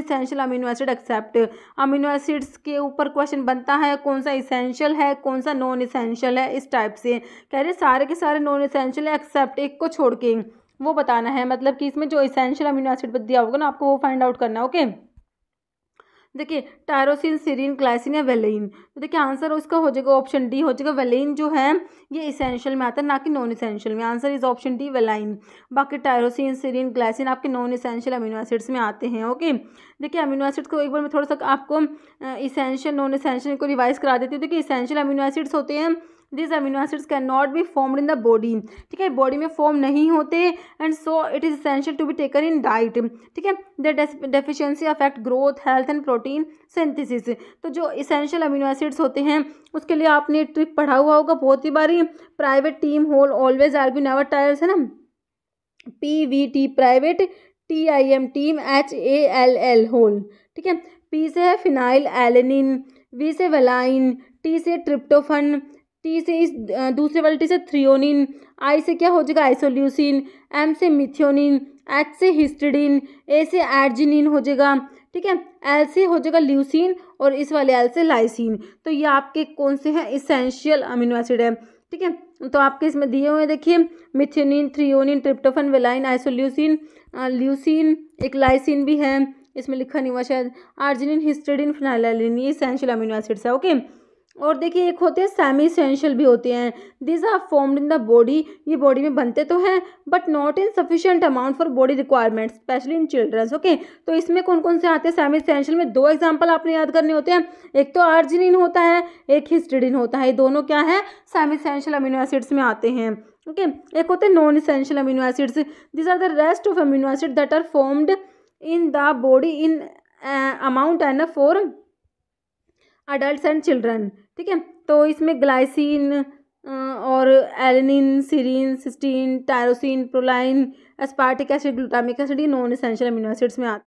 कौन essential amino acid except amino acids के ऊपर क्वेश्चन बनता है कौन सा इसेंशियल है कौन सा नॉन इसेंशियल है इस टाइप से कह रहे सारे के सारे नॉन इसेंशियल है एक्सेप्ट एक को छोड़ के वो बताना है मतलब कि इसमें जो इसेंशियल अमीनो एसिड दिया होगा ना आपको वो फाइंड आउट करना ओके okay? देखिए टायरोसिन सीरीन ग्लाइसिन या वेलिन तो देखिए आंसर उसका हो जाएगा ऑप्शन डी हो जाएगा वेलिन जो है ये इसेंशियल में आता है ना कि नॉन इसेंशियल में answer is option D valine बाकी टायरोसिन सीरीन ग्लाइसिन आपके नॉन इसेंशियल अमीनो एसिड्स में आते हैं ओके देखिए अमीनो एसिड्स को एक बार मैं थोड़ा सा आपको इसेंशियल नॉन इसेंशियल को रिवाइज करा देती हूँ देखिए इसेंशियल अमीनो एसिड्स होते हैं this amino acids can not be formed in the body ठीक है बॉडी में फॉर्म नहीं होते and so it is essential to be taken in diet ठीक है the deficiency affect growth health and protein synthesis तो जो इसेंशियल अमीनो एसिड्स होते हैं उसके लिए आपने ट्रिक पढ़ा हुआ होगा बहुत ही बारी private team hall always are be never tires है ना P V T private T I M team H A L L hall ठीक है पी से है फिनाइल एलेनिन वी से वेलाइन टी से ट्रिप्टोफन टी से इस दूसरे वाले टी से थ्रियोनिन आई से क्या हो जाएगा आइसोल्यूसिन एम से मिथियोनिन एच से हिस्टडिन ए से एर्जिनिन हो जाएगा ठीक है एल से हो जाएगा ल्यूसिन और इस वाले एल से लाइसिन तो ये आपके कौन से हैं इसेंशियल अमीनो एसिड है ठीक है तो आपके इसमें दिए हुए देखिए methionine threonine tryptophan valine isoleucine leucine एक लाइसिन भी है इसमें लिखा नहीं हुआ शायद आर्जिनिन हिस्टेडिन फिनाइलिन ये इसेंशियल अमीनो एसिड्स है ओके और देखिए एक होते हैं सेमी इसेंशियल भी होते हैं these are formed in the body ये बॉडी में बनते तो हैं but not in sufficient amount for body requirement specially in childrens okay तो इसमें कौन कौन से आते हैं सेमी इसेंशियल में दो एग्जाम्पल आपने याद करने होते हैं एक तो आर्जिनिन होता है एक हिस्टिडिन होता है ये दोनों क्या है सेमी इसेंशियल अमीनो एसिड्स में आते हैं ओके okay? एक होते हैं non essential amino acids these are the rest of amino acid that are formed in the body in amount an for adult and children ठीक है तो इसमें ग्लाइसिन और alanine serine cysteine tyrosine proline aspartic acid glutamic acid ये non essential amino acids में आते